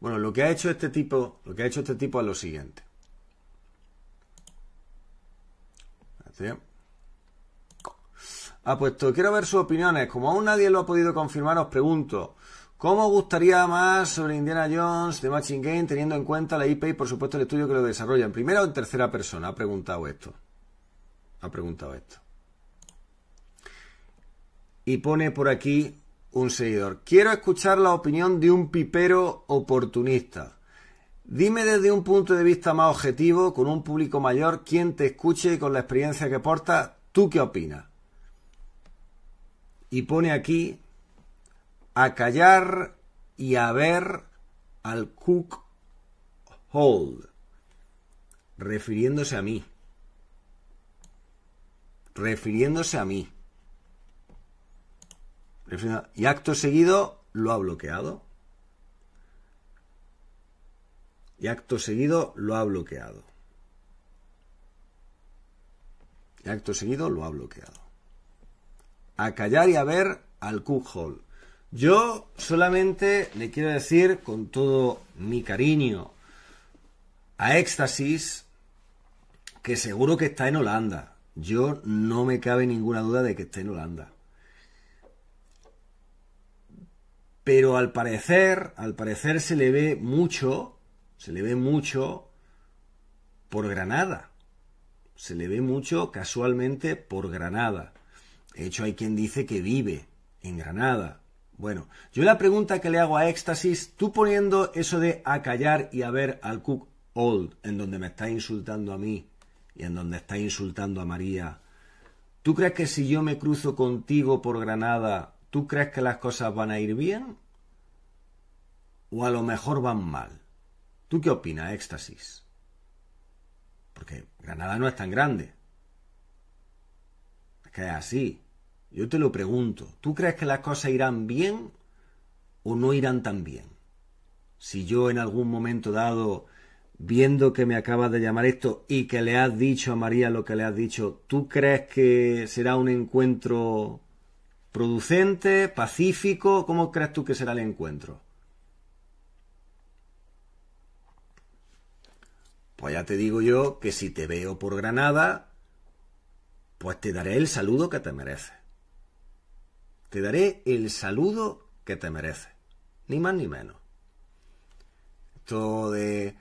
Bueno, lo que ha hecho este tipo, lo que ha hecho este tipo es lo siguiente. Ha ah, puesto, quiero ver sus opiniones. Como aún nadie lo ha podido confirmar, os pregunto, ¿cómo gustaría más sobre Indiana Jones de Matching Game teniendo en cuenta la IP y por supuesto el estudio que lo desarrolla? ¿En primera o en tercera persona? Ha preguntado esto. Ha preguntado esto. Y pone por aquí un seguidor. Quiero escuchar la opinión de un pipero oportunista. Dime desde un punto de vista más objetivo, con un público mayor, quien te escuche y con la experiencia que porta, ¿tú qué opinas? Y pone aquí a callar y a ver al Cook Hold, refiriéndose a mí. Refiriéndose a mí. Y acto seguido lo ha bloqueado. Y acto seguido lo ha bloqueado. Y acto seguido lo ha bloqueado. A callar y a ver al hall Yo solamente le quiero decir con todo mi cariño a Éxtasis que seguro que está en Holanda. Yo no me cabe ninguna duda de que está en Holanda. Pero al parecer, al parecer se le ve mucho, se le ve mucho por Granada. Se le ve mucho casualmente por Granada. De hecho, hay quien dice que vive en Granada. Bueno, yo la pregunta que le hago a Éxtasis, tú poniendo eso de a callar y a ver al Cook Old, en donde me está insultando a mí y en donde está insultando a María, ¿tú crees que si yo me cruzo contigo por Granada ¿Tú crees que las cosas van a ir bien? ¿O a lo mejor van mal? ¿Tú qué opinas, Éxtasis? Porque Granada no es tan grande. Es que es así. Yo te lo pregunto. ¿Tú crees que las cosas irán bien o no irán tan bien? Si yo en algún momento dado, viendo que me acabas de llamar esto y que le has dicho a María lo que le has dicho, ¿tú crees que será un encuentro producente, pacífico, ¿cómo crees tú que será el encuentro? Pues ya te digo yo que si te veo por Granada, pues te daré el saludo que te mereces. Te daré el saludo que te merece, Ni más ni menos. Esto de,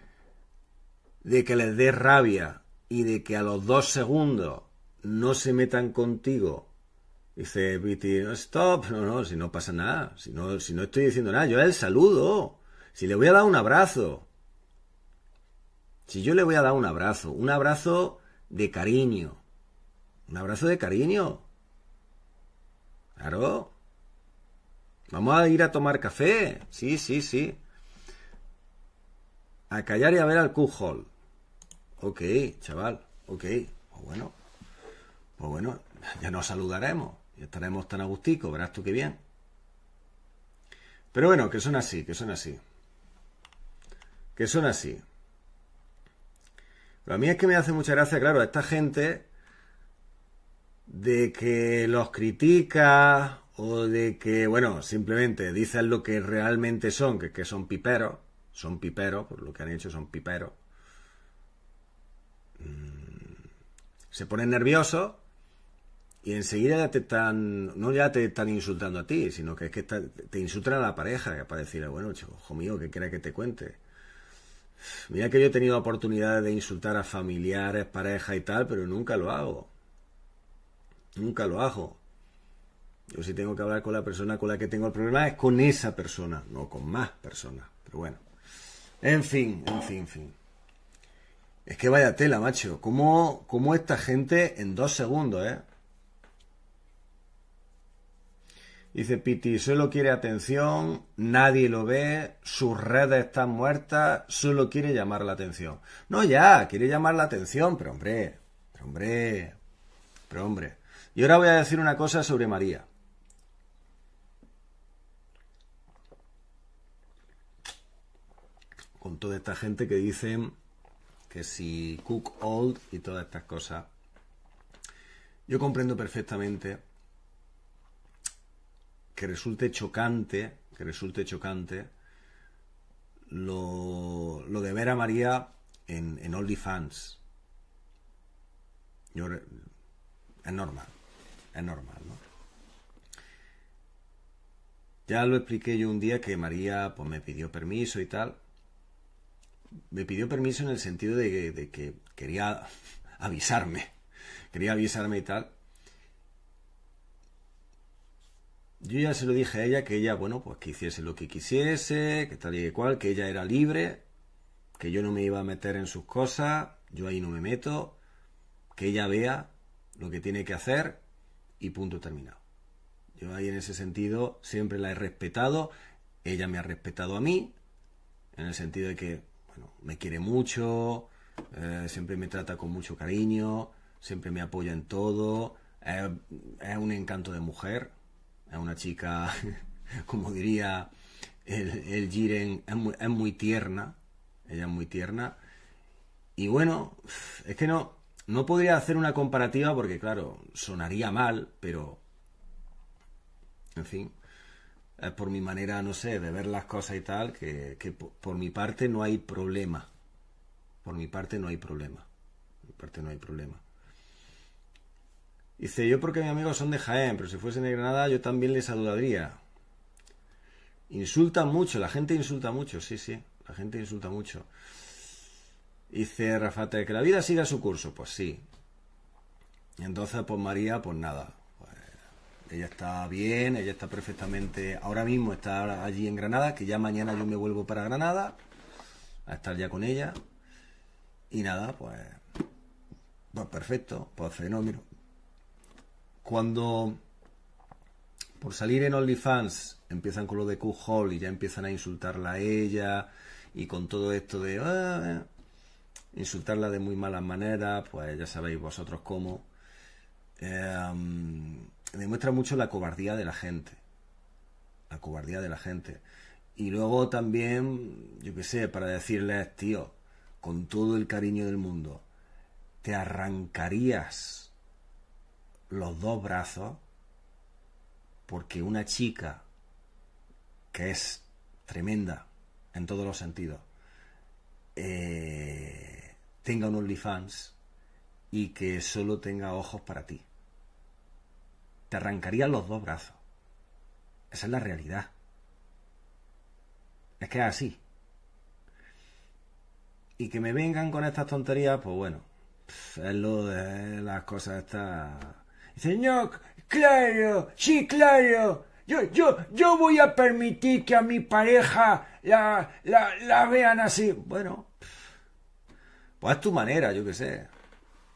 de que les des rabia y de que a los dos segundos no se metan contigo Dice Viti, no, stop, no, no, si no pasa nada, si no, si no estoy diciendo nada, yo le saludo, si le voy a dar un abrazo, si yo le voy a dar un abrazo, un abrazo de cariño, un abrazo de cariño, claro, vamos a ir a tomar café, sí, sí, sí, a callar y a ver al Cujol, ok, chaval, ok, pues bueno, pues bueno, ya nos saludaremos. Y estaremos tan agustico, verás tú qué bien. Pero bueno, que son así, que son así. Que son así. Pero a mí es que me hace mucha gracia, claro, a esta gente de que los critica o de que, bueno, simplemente dicen lo que realmente son, que, que son piperos, son piperos, por lo que han hecho son piperos. Mm, se ponen nerviosos y enseguida ya te están, no ya te están insultando a ti, sino que es que te insultan a la pareja para decirle, bueno, chico, hijo mío, ¿qué quiera que te cuente? Mira que yo he tenido oportunidades de insultar a familiares, pareja y tal, pero nunca lo hago. Nunca lo hago. Yo si tengo que hablar con la persona con la que tengo el problema es con esa persona, no con más personas. Pero bueno. En fin, en fin, en fin. Es que vaya tela, macho. ¿Cómo, cómo esta gente en dos segundos, eh? Dice Piti, solo quiere atención, nadie lo ve, sus redes están muertas, solo quiere llamar la atención. No ya, quiere llamar la atención, pero hombre, pero hombre, pero hombre. Y ahora voy a decir una cosa sobre María. Con toda esta gente que dicen que si Cook Old y todas estas cosas. Yo comprendo perfectamente que resulte chocante, que resulte chocante lo, lo de ver a María en, en OnlyFans. es normal, es normal, ¿no? Ya lo expliqué yo un día que María pues, me pidió permiso y tal. Me pidió permiso en el sentido de que quería avisarme. Quería avisarme y tal. Yo ya se lo dije a ella que ella, bueno, pues que hiciese lo que quisiese, que tal y que cual, que ella era libre, que yo no me iba a meter en sus cosas, yo ahí no me meto, que ella vea lo que tiene que hacer y punto terminado. Yo ahí en ese sentido siempre la he respetado, ella me ha respetado a mí, en el sentido de que, bueno, me quiere mucho, eh, siempre me trata con mucho cariño, siempre me apoya en todo, es, es un encanto de mujer, es una chica, como diría el, el Jiren, es muy, tierna, ella es muy tierna. Y bueno, es que no, no podría hacer una comparativa porque, claro, sonaría mal, pero. En fin. Es por mi manera, no sé, de ver las cosas y tal, que, por, mi parte no hay problema. Por mi parte no hay problema. Por mi parte no hay problema. Dice, yo porque mis amigos son de Jaén, pero si fuesen de Granada yo también les saludaría. Insultan mucho, la gente insulta mucho, sí, sí, la gente insulta mucho. Dice Rafa, que la vida siga su curso, pues sí. Entonces, pues María, pues nada. Pues ella está bien, ella está perfectamente, ahora mismo está allí en Granada, que ya mañana yo me vuelvo para Granada, a estar ya con ella. Y nada, pues, pues perfecto, pues fenómeno cuando por salir en OnlyFans empiezan con lo de Q-Hall y ya empiezan a insultarla a ella y con todo esto de ah, insultarla de muy malas maneras, pues ya sabéis vosotros cómo, demuestra em, mucho la cobardía de la gente. La cobardía de la gente. Y luego también, yo qué sé, para decirles, tío, con todo el cariño del mundo, te arrancarías los dos brazos porque una chica que es tremenda en todos los sentidos eh, tenga un OnlyFans y que solo tenga ojos para ti. Te arrancarían los dos brazos. Esa es la realidad. Es que es así. Y que me vengan con estas tonterías, pues bueno, es lo de las cosas estas Señor, claro, sí, claro. Yo, yo, yo voy a permitir que a mi pareja la, la, vean así. Bueno, pues es tu manera, yo qué sé,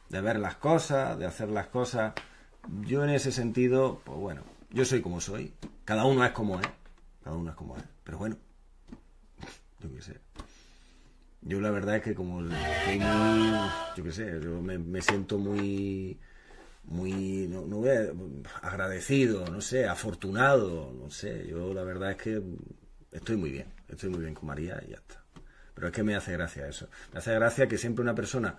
de ver las cosas, de hacer las cosas. Yo en ese sentido, pues bueno, yo soy como soy. Cada uno es como es. Cada uno es como es. Pero bueno, yo qué sé. Yo la verdad es que como yo qué sé, yo me siento muy muy, no, agradecido, no sé, afortunado, no sé. Yo la verdad es que estoy muy bien, estoy muy bien con María y ya está. Pero es que me hace gracia eso. Me hace gracia que siempre una persona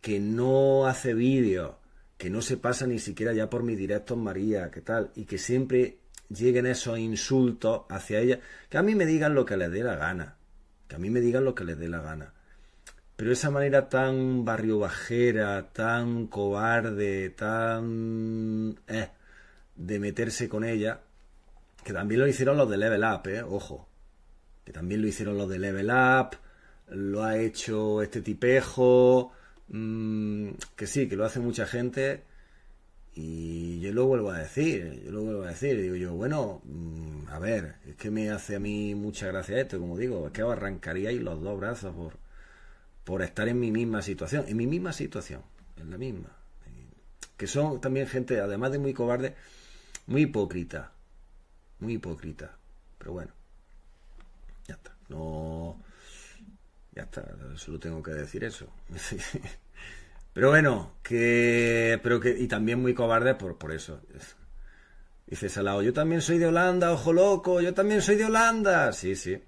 que no hace vídeos, que no se pasa ni siquiera ya por mis directos María, ¿qué tal? Y que siempre lleguen esos insultos hacia ella, que a mí me digan lo que les dé la gana, que a mí me digan lo que les dé la gana. Pero esa manera tan barrio bajera, tan cobarde, tan... Eh, de meterse con ella, que también lo hicieron los de Level Up, eh, ojo, que también lo hicieron los de Level Up, lo ha hecho este tipejo, mm, que sí, que lo hace mucha gente, y yo lo vuelvo a decir, yo lo vuelvo a decir, digo yo, bueno, mm, a ver, es que me hace a mí mucha gracia esto, como digo, es que ahí los dos brazos por por estar en mi misma situación, en mi misma situación, en la misma. Que son también gente, además de muy cobarde, muy hipócrita. Muy hipócrita. Pero bueno, ya está. No. Ya está, solo tengo que decir eso. Pero bueno, que. Pero que. Y también muy cobarde por, por eso. Dice Salao, yo también soy de Holanda, ojo loco, yo también soy de Holanda. Sí, sí.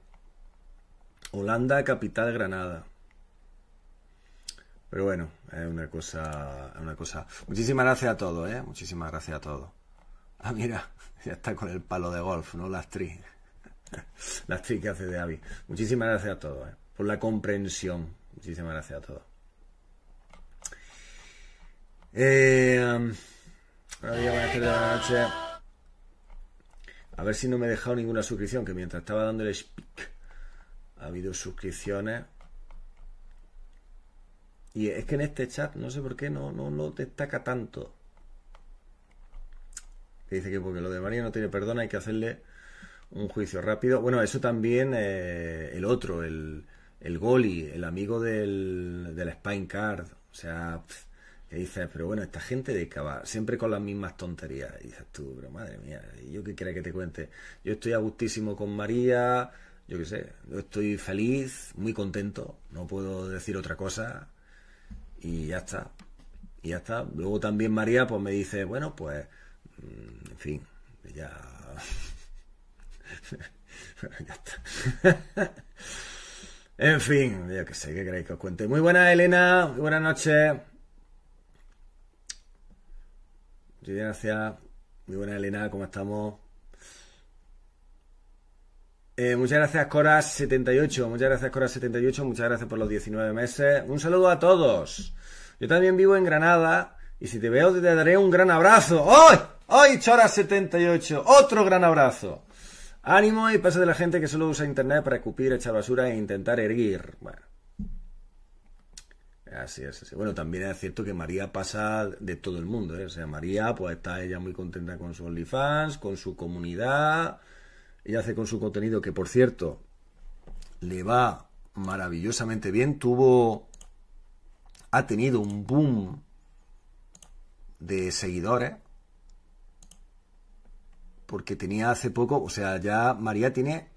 Holanda, capital Granada. Pero bueno, es una cosa, es una cosa. Muchísimas gracias a todos, ¿eh? Muchísimas gracias a todos. Ah, mira, ya está con el palo de golf, ¿no? La actriz. La actriz que hace de Abby. Muchísimas gracias a todos, ¿eh? Por la comprensión. Muchísimas gracias a todos. Eh, um, a ver si no me he dejado ninguna suscripción, que mientras estaba dando el speak ha habido suscripciones. Y es que en este chat, no sé por qué, no, no, no destaca tanto. dice que porque lo de María no tiene perdón, hay que hacerle un juicio rápido. Bueno, eso también eh, el otro, el, el Goli, el amigo del, del Spine Card. O sea, que dice, pero bueno, esta gente de cabal, siempre con las mismas tonterías. Y dices tú, pero madre mía, ¿yo qué quieres que te cuente? Yo estoy a gustísimo con María, yo qué sé, yo estoy feliz, muy contento, no puedo decir otra cosa y ya está. Y ya está. Luego también María pues me dice, bueno, pues, mm, en fin, ya... ya está. en fin, yo qué sé, ¿qué queréis que os cuente? Muy buenas, Elena, muy buenas noches. Muchas Gracias. Muy buena Elena, ¿cómo estamos? Eh, muchas gracias, cora 78 Muchas gracias, cora 78 Muchas gracias por los 19 meses. Un saludo a todos. Yo también vivo en Granada y si te veo te daré un gran abrazo. ¡Hoy! ¡Ay, Choras78! ¡Otro gran abrazo! Ánimo y pase de la gente que solo usa internet para escupir, echar basura e intentar erguir. Bueno. Así es, así. Bueno, también es cierto que María pasa de todo el mundo, ¿eh? O sea, María, pues está ella muy contenta con sus OnlyFans, con su comunidad. Y hace con su contenido que, por cierto, le va maravillosamente bien. Tuvo. Ha tenido un boom de seguidores. Porque tenía hace poco. O sea, ya María tiene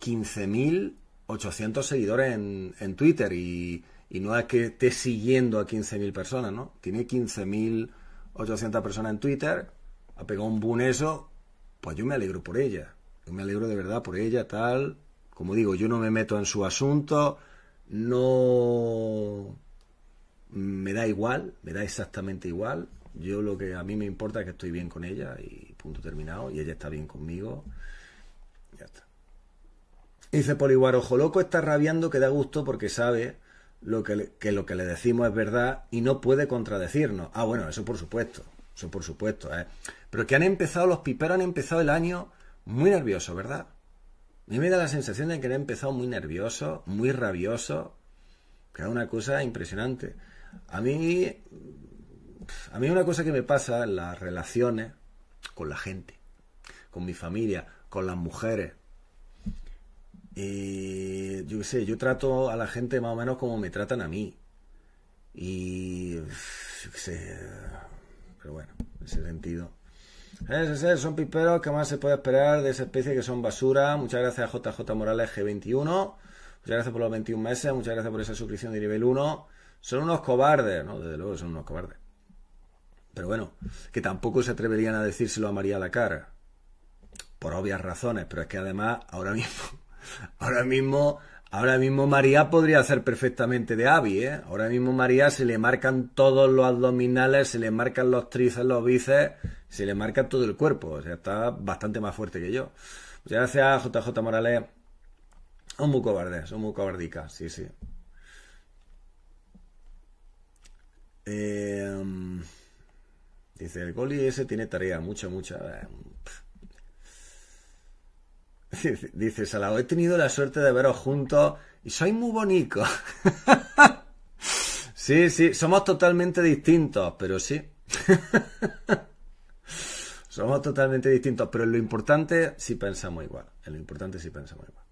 15.800 seguidores en, Twitter. Y, y, no es que esté siguiendo a 15.000 personas, ¿no? Tiene 15.800 personas en Twitter. Ha pegado un boom eso pues yo me alegro por ella, yo me alegro de verdad por ella, tal, como digo, yo no me meto en su asunto, no me da igual, me da exactamente igual, yo lo que a mí me importa es que estoy bien con ella y punto terminado, y ella está bien conmigo, ya está. Dice Poliguar, ojo loco, está rabiando que da gusto porque sabe lo que, que, lo que le decimos es verdad y no puede contradecirnos. Ah, bueno, eso por supuesto. Eso por supuesto, ¿eh? Pero que han empezado, los piperos han empezado el año muy nervioso ¿verdad? A me da la sensación de que han empezado muy nervioso muy rabioso que es una cosa impresionante. A mí, a mí una cosa que me pasa en las relaciones con la gente, con mi familia, con las mujeres. Y yo sé, yo trato a la gente más o menos como me tratan a mí. Y sé, pero bueno, en ese sentido. Ese son piperos que más se puede esperar de esa especie que son basura. Muchas gracias a JJ Morales G21. Muchas gracias por los 21 meses. Muchas gracias por esa suscripción de nivel 1. Son unos cobardes. No, desde luego son unos cobardes. Pero bueno, que tampoco se atreverían a decírselo a María la cara. Por obvias razones. Pero es que además, ahora mismo, ahora mismo Ahora mismo María podría hacer perfectamente de Abby, ¿eh? Ahora mismo María se le marcan todos los abdominales, se le marcan los tríceps, los bíceps, se le marca todo el cuerpo. O sea, está bastante más fuerte que yo. Ya gracias, JJ Morales. Son muy cobardes, son muy cobardicas, sí, sí. Eh, dice, el goli ese tiene tarea, mucha, mucha. Eh, Dice Salado, he tenido la suerte de veros juntos y sois muy bonitos. sí, sí, somos totalmente distintos, pero sí. somos totalmente distintos, pero en lo importante sí pensamos igual. En lo importante sí pensamos igual.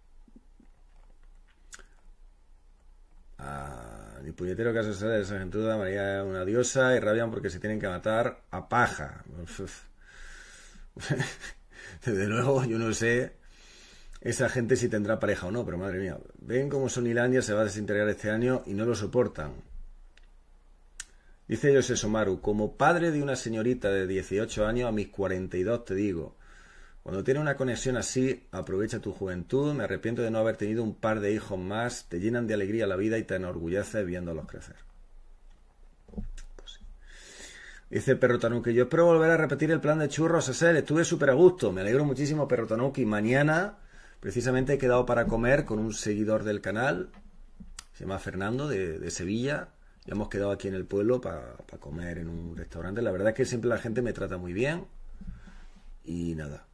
Ah, ni puñetero caso sea de Sargentuda, María es una diosa y rabian porque se tienen que matar a paja. Desde luego, yo no sé esa gente si tendrá pareja o no, pero madre mía, ven cómo Sonilandia se va a desintegrar este año y no lo soportan. Dice José Somaru, como padre de una señorita de 18 años a mis 42 te digo, cuando tiene una conexión así, aprovecha tu juventud, me arrepiento de no haber tenido un par de hijos más, te llenan de alegría la vida y te enorgulleces viéndolos crecer. Pues sí. Dice Perrotanuki, yo espero volver a repetir el plan de churros a estuve súper a gusto, me alegro muchísimo Perrotanuki, mañana Precisamente he quedado para comer con un seguidor del canal, se llama Fernando, de, Sevilla. Ya hemos quedado aquí en el pueblo para comer en un restaurante. La verdad es que siempre la gente me trata muy bien. Y nada.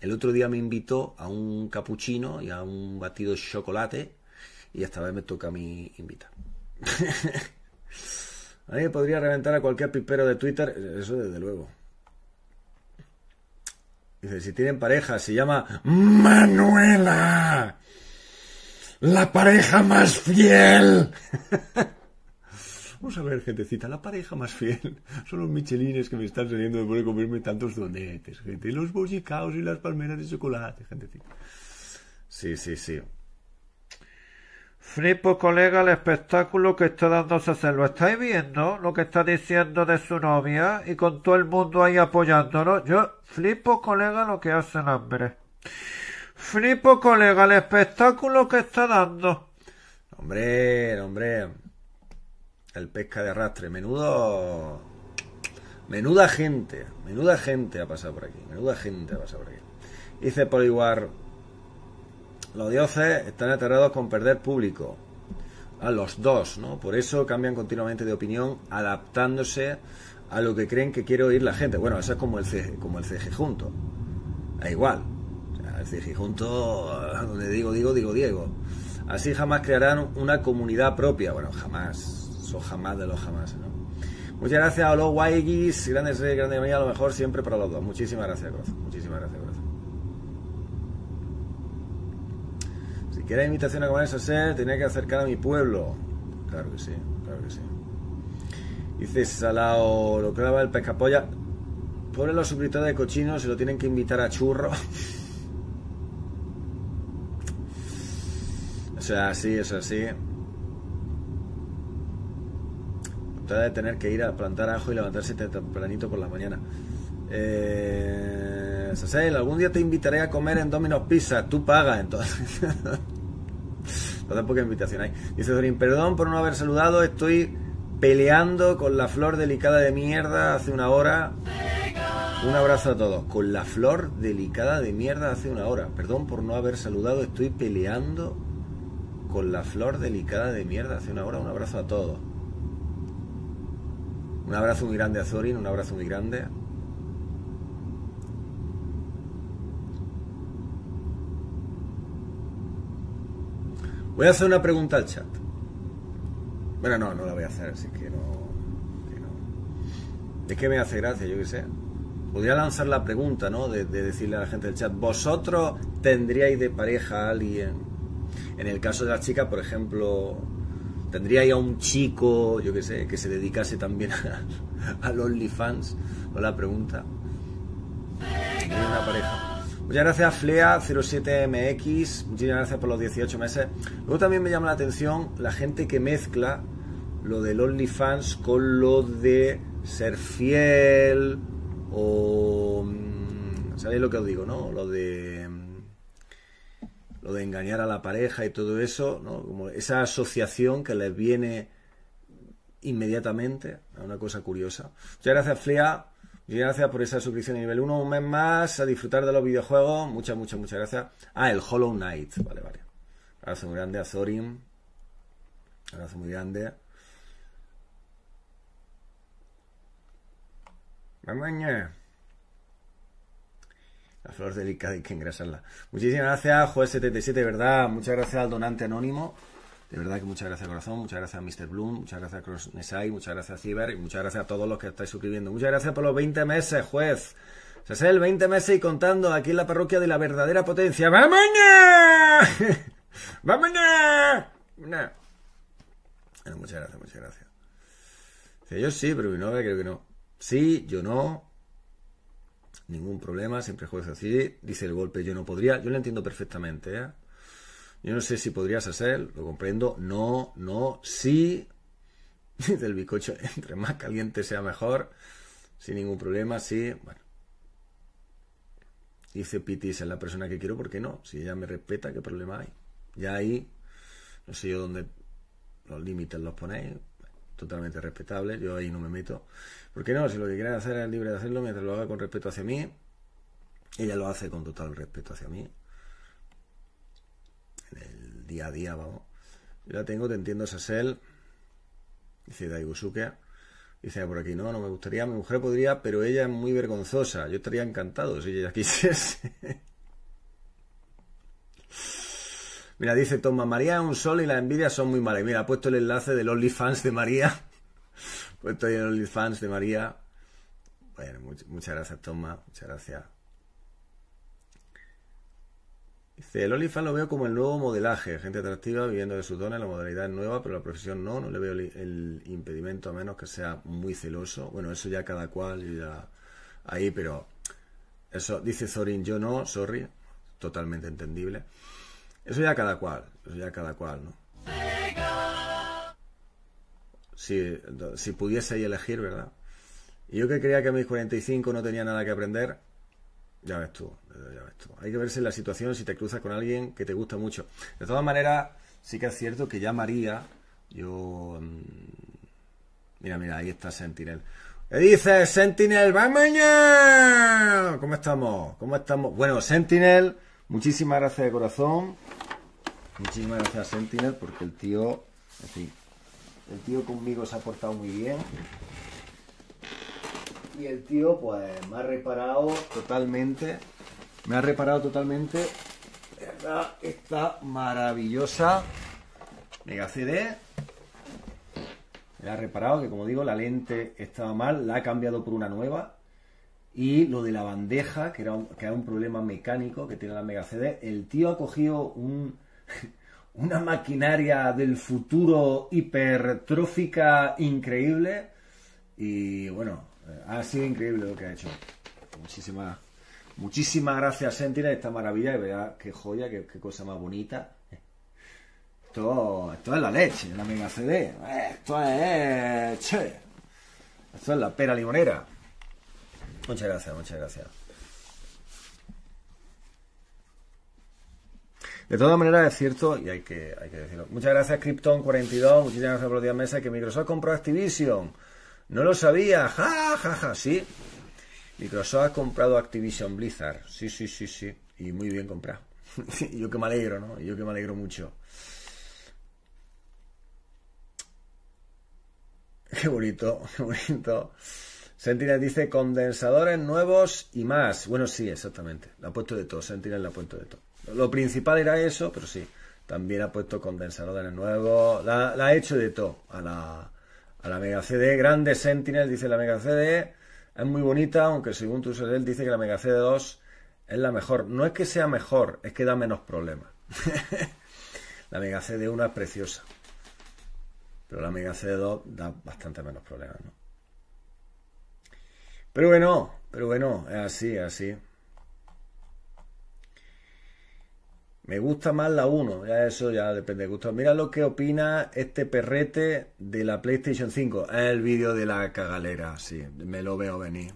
El otro día me invitó a un capuchino y a un batido de chocolate. Y esta vez me toca a mí invitar. a podría reventar a cualquier pipero de Twitter, eso desde luego. Dice, si tienen pareja, se llama Manuela. La pareja más fiel. Vamos a ver, gentecita, la pareja más fiel son los michelines que me están saliendo después de comerme tantos donetes, gente. Y los bollicaos y las palmeras de chocolate, gentecita. Sí, sí, sí. Flipo, colega, el espectáculo que está dando se lo estáis viendo, lo que está diciendo de su novia y con todo el mundo ahí apoyándolo. Yo flipo, colega, lo que hace el hambre. Flipo, colega, el espectáculo que está dando. Hombre, hombre. El pesca de arrastre. Menudo. Menuda gente. Menuda gente ha pasado por aquí. Menuda gente ha pasado por aquí. Dice por los dioses están aterrados con perder público. A los dos, ¿no? Por eso cambian continuamente de opinión, adaptándose a lo que creen que quiere oír la gente. Bueno, eso es como el, CG, como el CG junto. Da igual. O sea, el CG junto, ah, donde digo, digo, digo, Diego. Así jamás crearán una comunidad propia. Bueno, jamás. Son jamás de los jamás, ¿no? Muchas gracias a los Waigis, grandes, grandes amigos, a lo mejor siempre para los dos. Muchísimas gracias, Cruz. Muchísimas gracias, gracias. ¿Queréis invitación a comer eso ser? Tenía que acercar a mi pueblo. Claro que sí, claro que sí. Dice Salado lo clava el pescapolla. Pobre los suscriptores de cochino, se lo tienen que invitar a churro. o sea, sí, es así. Trae de tener que ir a plantar ajo y levantarse tempranito por la mañana. Eh, algún día te invitaré a comer en Domino's Pizza. Tú pagas entonces. tampoco porque invitación ahí. Dice Zorin, perdón por no haber saludado, estoy peleando con la flor delicada de mierda hace una hora. Un abrazo a todos. Con la flor delicada de mierda hace una hora. Perdón por no haber saludado, estoy peleando con la flor delicada de mierda hace una hora. Un abrazo a todos. Un abrazo muy grande a Zorin, un abrazo muy grande. Voy a hacer una pregunta al chat. Bueno, no, no la voy a hacer, así que no. Es que me hace gracia, yo qué sé. Podría lanzar la pregunta, ¿no? De, decirle a la gente del chat, ¿vosotros tendríais de pareja a alguien? En el caso de las chicas, por ejemplo, ¿tendríais a un chico, yo qué sé, que se dedicase también a, los OnlyFans? O la pregunta. una Muchas gracias Flea07MX, Muchas gracias por los 18 meses. Luego también me llama la atención la gente que mezcla lo del OnlyFans con lo de ser fiel o... Mm, ¿Sabéis lo que os digo, no? Lo de... Mm, lo de engañar a la pareja y todo eso, ¿no? Como esa asociación que les viene inmediatamente, una cosa curiosa. Muchas gracias Flea. Gracias por esa suscripción a nivel 1. Un mes más a disfrutar de los videojuegos. Muchas, muchas, muchas gracias. Ah, el Hollow Knight. Vale, vale. Abrazo muy grande a Zorin. Abrazo muy grande. Mañana. La flor delicada hay que ingresarla. Muchísimas gracias, Juez77, ¿verdad? Muchas gracias al donante anónimo. De verdad que muchas gracias Corazón, muchas gracias a Mr. Bloom, muchas gracias Cross Nesai, muchas gracias a Ciber y muchas gracias a todos los que estáis suscribiendo. Muchas gracias por los 20 meses, juez. O sea, el 20 meses y contando aquí en la parroquia de la verdadera potencia. ¡Vámonos! ¡Vámonos! vamos muchas gracias, muchas gracias. Dice yo sí, pero mi novia creo que no. Sí, yo no. Ningún problema, siempre juez así. Dice el golpe, yo no podría. Yo lo entiendo perfectamente, ¿eh? Yo no sé si podrías hacerlo lo comprendo. No, no, sí. el bicocho, entre más caliente sea mejor. Sin ningún problema, sí. Bueno. Dice Piti, es la persona que quiero, ¿por qué no? Si ella me respeta, ¿qué problema hay? Ya ahí, no sé yo dónde los límites los ponéis. Totalmente respetable, yo ahí no me meto. ¿Por qué no? Si lo que quieras hacer es libre de hacerlo mientras lo haga con respeto hacia mí, ella lo hace con total respeto hacia mí en el día a día, vamos. Yo la tengo, te entiendo, Sasel. Dice Daigusuke. Dice ah, por aquí, no, no me gustaría, mi mujer podría, pero ella es muy vergonzosa. Yo estaría encantado si ella quisiese. Mira, dice Toma, María es un sol y las envidias son muy malas. Mira, ha puesto el enlace del OnlyFans de María. puesto el OnlyFans de María. Bueno, muchas gracias, Toma. Muchas gracias. el OnlyFans lo veo como el nuevo modelaje, gente atractiva viviendo de sus dones, la modalidad es nueva, pero la profesión no, no le veo el impedimento a menos que sea muy celoso. Bueno, eso ya cada cual, ahí, pero eso, dice Zorin, yo no, sorry, totalmente entendible. Eso ya cada cual, eso ya cada cual, ¿no? Si, si ahí elegir, ¿verdad? yo que creía que a mis 45 no tenía nada que aprender, ya ves tú, ya ves tú. Hay que verse la situación si te cruzas con alguien que te gusta mucho. De todas maneras, sí que es cierto que ya María, yo... Mm, mira, mira, ahí está Sentinel. ¿Qué dices, Sentinel? ¡Vamos ¿Cómo estamos? ¿Cómo estamos? Bueno, Sentinel, muchísimas gracias de corazón. Muchísimas gracias, Sentinel, porque el tío, el tío conmigo se ha portado muy bien. Y el tío, pues, me ha reparado totalmente. Me ha reparado totalmente esta, maravillosa Mega CD. Me ha reparado que, como digo, la lente estaba mal, la ha cambiado por una nueva. Y lo de la bandeja, que era un, que era un problema mecánico que tiene la Mega CD, el tío ha cogido un, una maquinaria del futuro hipertrófica increíble. Y bueno, eh, ha sido increíble lo que ha hecho. Muchísimas muchísimas gracias, Sentinel, esta maravilla. Y vea qué joya, qué, cosa más bonita. Esto, es la leche, la mega CD. Esto es. Esto es la pera limonera. Muchas gracias, muchas gracias. De todas maneras es cierto, y hay que, hay que decirlo. Muchas gracias, Krypton42. Muchísimas gracias por los días meses que Microsoft compró Activision. No lo sabía, ja, ja, ja, sí. Microsoft ha comprado Activision Blizzard. Sí, sí, sí, sí. Y muy bien comprado. Yo que me alegro, ¿no? Yo que me alegro mucho. Qué bonito, qué bonito. Sentinel dice condensadores nuevos y más. Bueno, sí, exactamente. La ha puesto de todo. Sentinel la ha puesto de todo. Lo principal era eso, pero sí. También ha puesto condensadores nuevos. La, la ha hecho de todo a la, la Mega CD, grande Sentinel, dice la Mega CD. Es muy bonita, aunque según tu él dice que la Mega CD2 es la mejor. No es que sea mejor, es que da menos problemas. la Mega CD1 es preciosa. Pero la Mega CD2 da bastante menos problemas, ¿no? Pero bueno, pero bueno, es así, es así. Me gusta más la 1, ya eso ya depende de gusto. Mira lo que opina este perrete de la PlayStation 5. el vídeo de la cagalera, sí, me lo veo venir.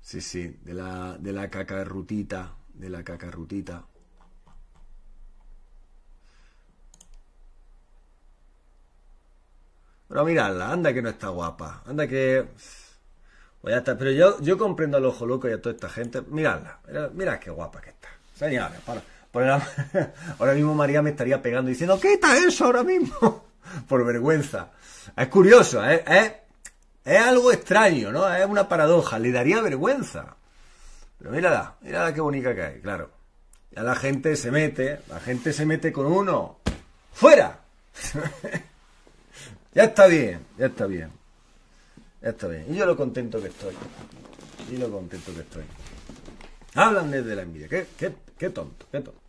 Sí, sí, de la, de la cacarrutita, de la cacarrutita. Pero miradla, anda que no está guapa, anda que... Pues ya está. Pero yo, yo comprendo al ojo loco y a toda esta gente. Miradla. Mirad, qué guapa que está. Señores, ahora mismo María me estaría pegando diciendo, ¿Qué está eso ahora mismo. Por vergüenza. Es curioso, ¿eh? es, algo extraño, ¿no? Es una paradoja. Le daría vergüenza. Pero mírala, mírala qué bonita que hay, claro. Ya la gente se mete, la gente se mete con uno. ¡Fuera! ya está bien, ya está bien. Está bien. Y yo lo contento que estoy. Y lo contento que estoy. Hablan desde la envidia. Qué, qué tonto, qué tonto.